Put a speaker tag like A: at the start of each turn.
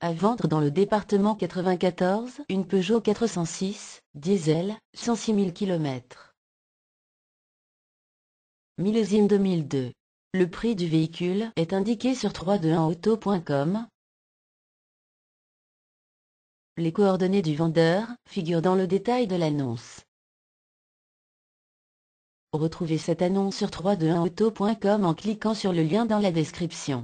A: À vendre dans le département 94, une Peugeot 406, diesel, 106 000 km. Millésime 2002. Le prix du véhicule est indiqué sur 321auto.com.
B: Les coordonnées du vendeur figurent dans le détail de l'annonce. Retrouvez cette annonce sur 321auto.com en cliquant sur le lien dans la description.